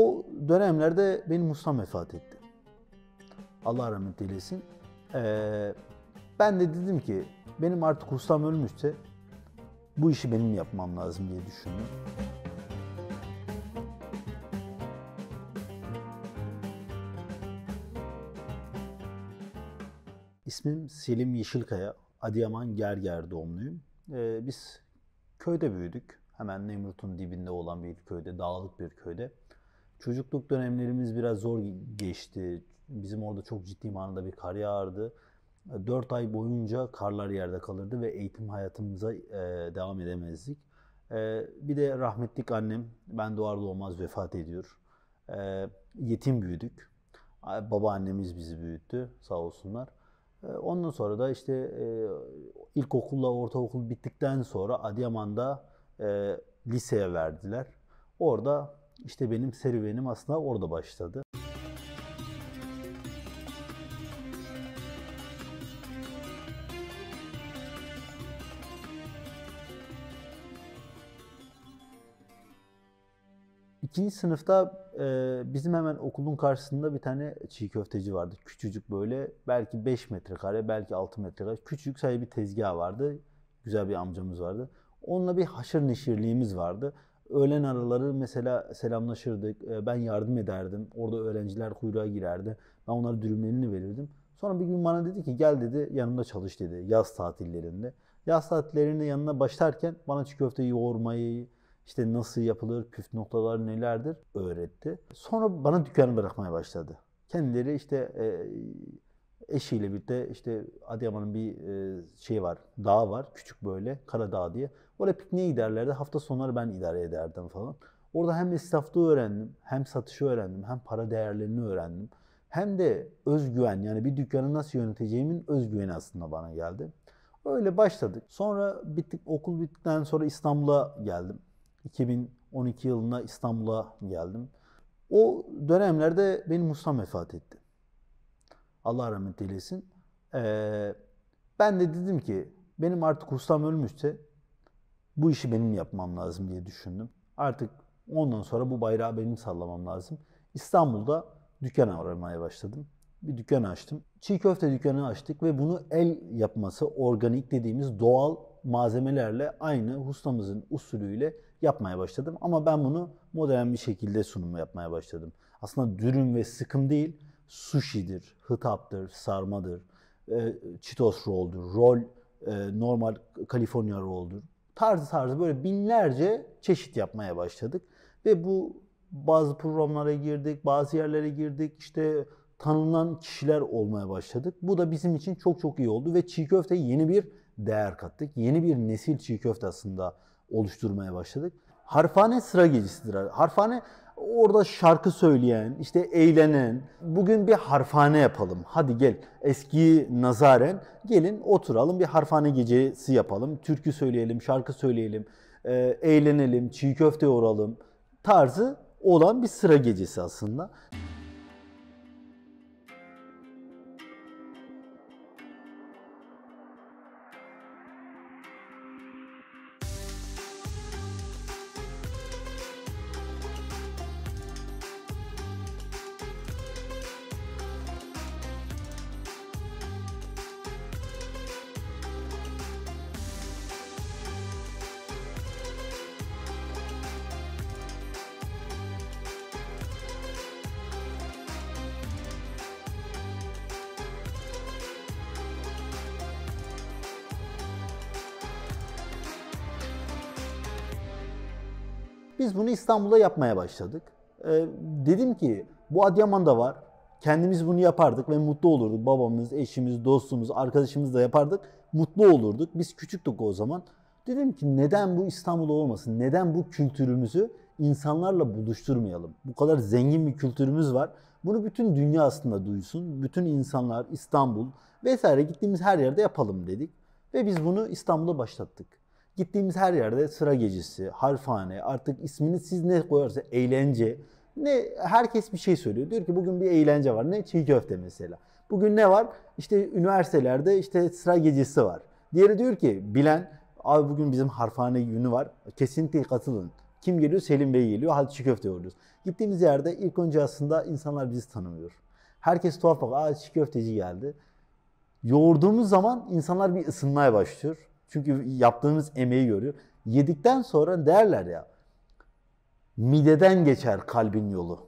O dönemlerde benim ustam vefat etti. Allah rahmet eylesin. Ee, ben de dedim ki benim artık ustam ölmüşse bu işi benim yapmam lazım diye düşündüm. İsmim Selim Yeşilkaya. Adıyaman Gerger doğumluyum. Ee, biz köyde büyüdük. Hemen Nemrut'un dibinde olan bir köyde, dağlık bir köyde. Çocukluk dönemlerimiz biraz zor geçti. Bizim orada çok ciddi manada bir kar yağardı. 4 ay boyunca karlar yerde kalırdı ve eğitim hayatımıza e, devam edemezdik. E, bir de rahmetlik annem ben doğar doğmaz vefat ediyor. E, yetim büyüdük. Babaannemiz bizi büyüttü sağ olsunlar. Ondan sonra da işte ilkokulla ortaokul bittikten sonra Adıyaman'da liseye verdiler. Orada işte benim serüvenim aslında orada başladı. İkinci sınıfta e, bizim hemen okulun karşısında bir tane çiğ köfteci vardı. Küçücük böyle belki 5 metrekare belki 6 metrekare küçük sadece bir tezgah vardı. Güzel bir amcamız vardı. Onunla bir haşır neşirliğimiz vardı. Öğlen araları mesela selamlaşırdık. Ee, ben yardım ederdim. Orada öğrenciler kuyruğa girerdi. Ben onlara dürümlerini verirdim. Sonra bir gün bana dedi ki gel dedi yanımda çalış dedi yaz tatillerinde. Yaz tatillerinde yanına başlarken bana çiğ köfte yoğurmayı, işte nasıl yapılır, püf noktalar nelerdir öğretti. Sonra bana dükkanı bırakmaya başladı. Kendileri işte e, eşiyle birlikte işte Adıyaman'ın bir şey var, dağ var, küçük böyle, Kara dağ diye. Oraya pikniğe giderlerdi. Hafta sonları ben idare ederdim falan. Orada hem esnaflığı öğrendim, hem satışı öğrendim, hem para değerlerini öğrendim. Hem de özgüven yani bir dükkanı nasıl yöneteceğimin özgüveni aslında bana geldi. Öyle başladık. Sonra bittik, okul bittikten sonra İstanbul'a geldim. 2012 yılında İstanbul'a geldim. O dönemlerde benim ustam vefat etti. Allah rahmet eylesin. Ee, ben de dedim ki benim artık ustam ölmüşse bu işi benim yapmam lazım diye düşündüm. Artık ondan sonra bu bayrağı benim sallamam lazım. İstanbul'da dükkan aramaya başladım. Bir dükkan açtım. Çiğ köfte dükkanı açtık ve bunu el yapması organik dediğimiz doğal malzemelerle aynı ustamızın usulüyle yapmaya başladım. Ama ben bunu modern bir şekilde sunumu yapmaya başladım. Aslında dürüm ve sıkım değil sushi'dir, hıtaptır, sarmadır, e, çitos roll'dur, roll e, normal Kaliforniya roll'dur. Tarzı tarzı böyle binlerce çeşit yapmaya başladık. Ve bu bazı programlara girdik, bazı yerlere girdik. işte tanınan kişiler olmaya başladık. Bu da bizim için çok çok iyi oldu ve çiğ köfte yeni bir değer kattık. Yeni bir nesil çiğ köfte aslında oluşturmaya başladık. Harfane sıra gecesidir. Harfane Orada şarkı söyleyen, işte eğlenen, bugün bir harfane yapalım. Hadi gel eski nazaren gelin oturalım bir harfane gecesi yapalım. Türkü söyleyelim, şarkı söyleyelim, e, eğlenelim, çiğ köfte yoralım tarzı olan bir sıra gecesi aslında. Biz bunu İstanbul'da yapmaya başladık. Ee, dedim ki bu Adıyaman'da var. Kendimiz bunu yapardık ve mutlu olurduk. Babamız, eşimiz, dostumuz, arkadaşımız da yapardık. Mutlu olurduk. Biz küçüktük o zaman. Dedim ki neden bu İstanbul'da olmasın? Neden bu kültürümüzü insanlarla buluşturmayalım? Bu kadar zengin bir kültürümüz var. Bunu bütün dünya aslında duysun. Bütün insanlar İstanbul vesaire gittiğimiz her yerde yapalım dedik. Ve biz bunu İstanbul'a başlattık. Gittiğimiz her yerde sıra gecesi, harfane, artık ismini siz ne koyarsa eğlence. Ne herkes bir şey söylüyor. Diyor ki bugün bir eğlence var. Ne çiğ köfte mesela. Bugün ne var? İşte üniversitelerde işte sıra gecesi var. Diğeri diyor ki bilen abi bugün bizim harfane günü var. Kesinlikle katılın. Kim geliyor? Selim Bey geliyor. Hadi çiğ köfte yiyoruz. Gittiğimiz yerde ilk önce aslında insanlar bizi tanımıyor. Herkes tuhaf bak. Aa çiğ köfteci geldi. Yoğurduğumuz zaman insanlar bir ısınmaya başlıyor. Çünkü yaptığımız emeği görüyor. Yedikten sonra derler ya mideden geçer kalbin yolu.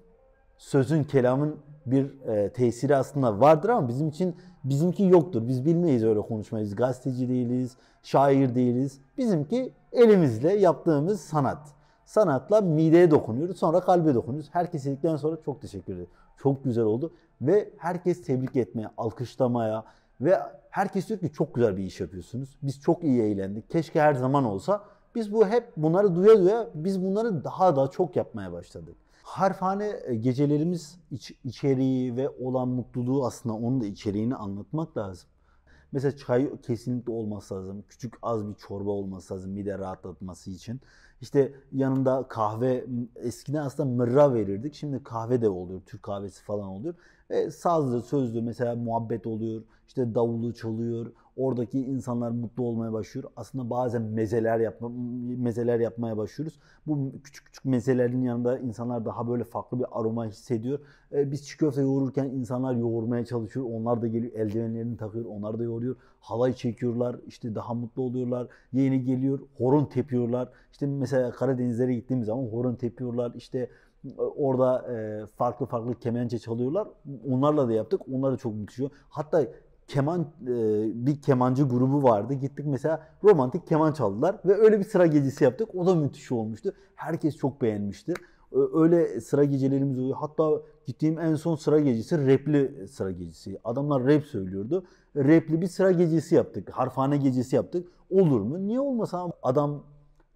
Sözün, kelamın bir e, tesiri aslında vardır ama bizim için bizimki yoktur. Biz bilmeyiz öyle konuşmayı. Biz gazeteci değiliz, şair değiliz. Bizimki elimizle yaptığımız sanat. Sanatla mideye dokunuyoruz, sonra kalbe dokunuyoruz. Herkes yedikten sonra çok teşekkür ederim. Çok güzel oldu ve herkes tebrik etmeye, alkışlamaya, ve herkes diyor ki çok güzel bir iş yapıyorsunuz. Biz çok iyi eğlendik. Keşke her zaman olsa. Biz bu hep bunları duya duya biz bunları daha da çok yapmaya başladık. Harfane e, gecelerimiz iç, içeriği ve olan mutluluğu aslında onun da içeriğini anlatmak lazım. Mesela çay kesinlikle olması lazım. Küçük az bir çorba olması lazım mide rahatlatması için. İşte yanında kahve eskiden aslında mırra verirdik. Şimdi kahve de oluyor. Türk kahvesi falan oluyor. Ve sazlı sözlü mesela muhabbet oluyor. İşte davulu çalıyor. Oradaki insanlar mutlu olmaya başlıyor. Aslında bazen mezeler yapma, mezeler yapmaya başlıyoruz. Bu küçük küçük mezelerin yanında insanlar daha böyle farklı bir aroma hissediyor. Ee, biz çiğ köfte yoğururken insanlar yoğurmaya çalışıyor. Onlar da geliyor eldivenlerini takıyor. Onlar da yoğuruyor. Halay çekiyorlar. işte daha mutlu oluyorlar. Yeni geliyor. Horon tepiyorlar. İşte mesela Karadenizlere gittiğimiz zaman horon tepiyorlar. İşte e, orada e, farklı farklı kemençe çalıyorlar. Onlarla da yaptık. Onlar da çok mutlu. Hatta keman e, bir kemancı grubu vardı. Gittik mesela romantik keman çaldılar ve öyle bir sıra gecesi yaptık. O da müthiş olmuştu. Herkes çok beğenmişti. Öyle sıra gecelerimiz oluyor. Hatta gittiğim en son sıra gecesi rapli sıra gecesi. Adamlar rap söylüyordu. Rapli bir sıra gecesi yaptık. Harfane gecesi yaptık. Olur mu? Niye olmasa adam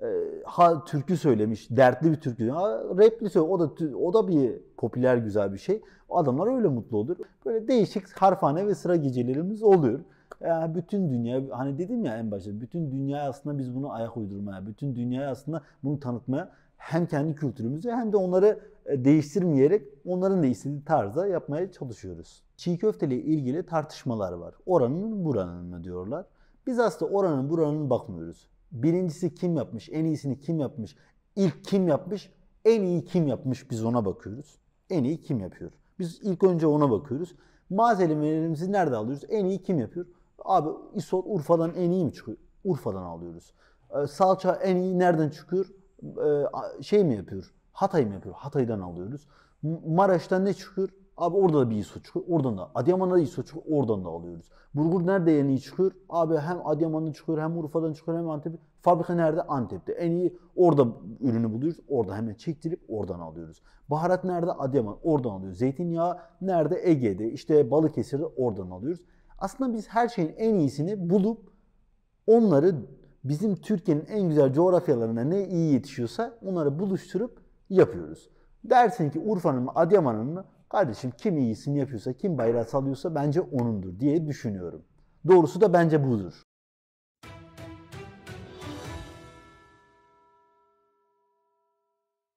e, ha türkü söylemiş, dertli bir türkü. Ha rapli söylüyor. O da o da bir popüler güzel bir şey. Adamlar öyle mutlu olur. Böyle değişik harfane ve sıra gecelerimiz oluyor. Yani e, bütün dünya hani dedim ya en başta bütün dünya aslında biz bunu ayak uydurmaya, bütün dünya aslında bunu tanıtmaya hem kendi kültürümüzü hem de onları e, değiştirmeyerek onların da istediği tarzda yapmaya çalışıyoruz. Çiğ köfteyle ilgili tartışmalar var. Oranın buranın mı diyorlar. Biz aslında oranın buranın bakmıyoruz birincisi kim yapmış, en iyisini kim yapmış, ilk kim yapmış, en iyi kim yapmış biz ona bakıyoruz. En iyi kim yapıyor? Biz ilk önce ona bakıyoruz. Malzemelerimizi nerede alıyoruz? En iyi kim yapıyor? Abi isot Urfa'dan en iyi mi çıkıyor? Urfa'dan alıyoruz. Ee, salça en iyi nereden çıkıyor? Ee, şey mi yapıyor? Hatay mı yapıyor? Hatay'dan alıyoruz. Maraş'tan ne çıkıyor? Abi orada da bir ISO çıkıyor. Oradan da. Adıyaman'da da ISO çıkıyor. Oradan da alıyoruz. Burgur nerede en iyi çıkıyor? Abi hem Adıyaman'da çıkıyor hem Urfa'dan çıkıyor hem Antep. Fabrika nerede? Antep'te. En iyi orada ürünü buluyoruz. Orada hemen çektirip oradan alıyoruz. Baharat nerede? Adıyaman. Oradan alıyoruz. Zeytinyağı nerede? Ege'de. İşte Balıkesir'de oradan alıyoruz. Aslında biz her şeyin en iyisini bulup onları bizim Türkiye'nin en güzel coğrafyalarında ne iyi yetişiyorsa onları buluşturup yapıyoruz. Dersin ki Urfa'nın mı Adıyaman'ın mı Kardeşim kim iyisini yapıyorsa, kim bayrağı salıyorsa bence onundur diye düşünüyorum. Doğrusu da bence budur.